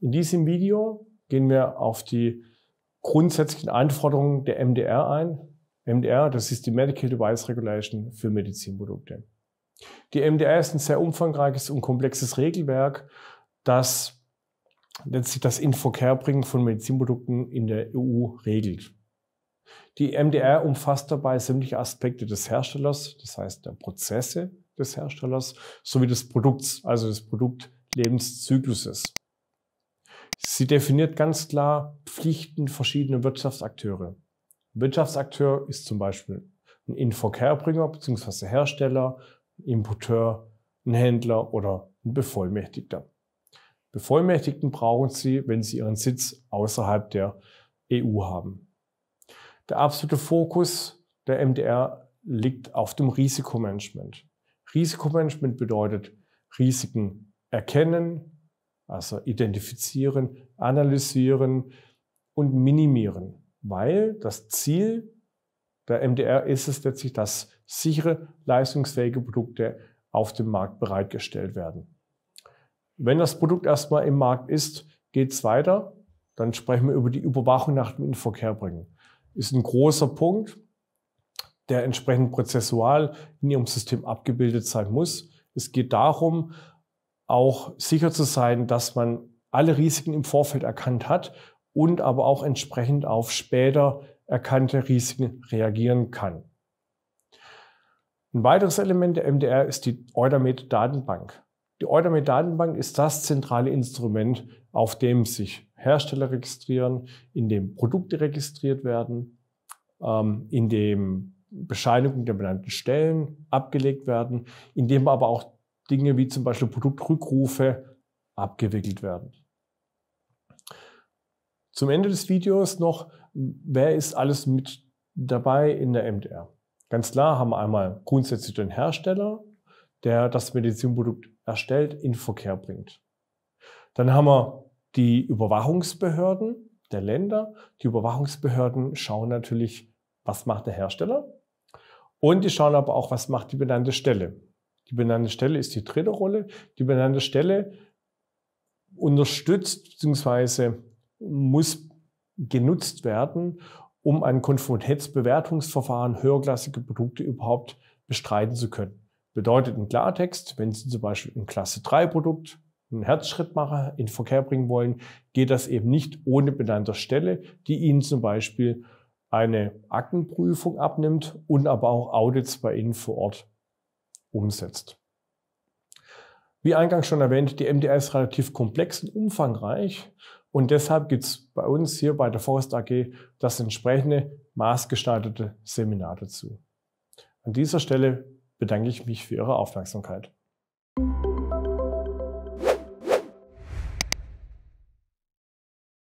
In diesem Video gehen wir auf die grundsätzlichen Anforderungen der MDR ein. MDR, das ist die Medical Device Regulation für Medizinprodukte. Die MDR ist ein sehr umfangreiches und komplexes Regelwerk, das letztlich das Inverkehrbringen von Medizinprodukten in der EU regelt. Die MDR umfasst dabei sämtliche Aspekte des Herstellers, das heißt der Prozesse des Herstellers, sowie des Produkts, also des Produktlebenszykluses. Sie definiert ganz klar Pflichten verschiedener Wirtschaftsakteure. Wirtschaftsakteur ist zum Beispiel ein Inverkehrbringer bzw. Hersteller, Importeur, ein Händler oder ein Bevollmächtigter. Bevollmächtigten brauchen Sie, wenn Sie Ihren Sitz außerhalb der EU haben. Der absolute Fokus der MDR liegt auf dem Risikomanagement. Risikomanagement bedeutet Risiken erkennen, also identifizieren, analysieren und minimieren, weil das Ziel der MDR ist es letztlich, dass sichere, leistungsfähige Produkte auf dem Markt bereitgestellt werden. Wenn das Produkt erstmal im Markt ist, geht es weiter. Dann sprechen wir über die Überwachung nach dem Inverkehr bringen. Ist ein großer Punkt, der entsprechend prozessual in Ihrem System abgebildet sein muss. Es geht darum, auch sicher zu sein, dass man alle Risiken im Vorfeld erkannt hat und aber auch entsprechend auf später erkannte Risiken reagieren kann. Ein weiteres Element der MDR ist die Eudamed Datenbank. Die Eudamed Datenbank ist das zentrale Instrument, auf dem sich Hersteller registrieren, in dem Produkte registriert werden, ähm, in dem Bescheinigungen der benannten Stellen abgelegt werden, in dem aber auch Dinge wie zum Beispiel Produktrückrufe abgewickelt werden. Zum Ende des Videos noch, wer ist alles mit dabei in der MDR? Ganz klar haben wir einmal grundsätzlich den Hersteller, der das Medizinprodukt erstellt, in Verkehr bringt. Dann haben wir die Überwachungsbehörden der Länder. Die Überwachungsbehörden schauen natürlich, was macht der Hersteller. Und die schauen aber auch, was macht die benannte Stelle. Die benannte Stelle ist die dritte Rolle. Die benannte Stelle unterstützt bzw. muss genutzt werden, um ein Konformitätsbewertungsverfahren höherklassige Produkte überhaupt bestreiten zu können. Bedeutet im Klartext, wenn Sie zum Beispiel ein Klasse 3 Produkt, einen Herzschrittmacher in den Verkehr bringen wollen, geht das eben nicht ohne benannte Stelle, die Ihnen zum Beispiel eine Aktenprüfung abnimmt und aber auch Audits bei Ihnen vor Ort umsetzt. Wie eingangs schon erwähnt, die MDR ist relativ komplex und umfangreich und deshalb gibt es bei uns hier bei der Forest AG das entsprechende maßgestaltete Seminar dazu. An dieser Stelle bedanke ich mich für Ihre Aufmerksamkeit.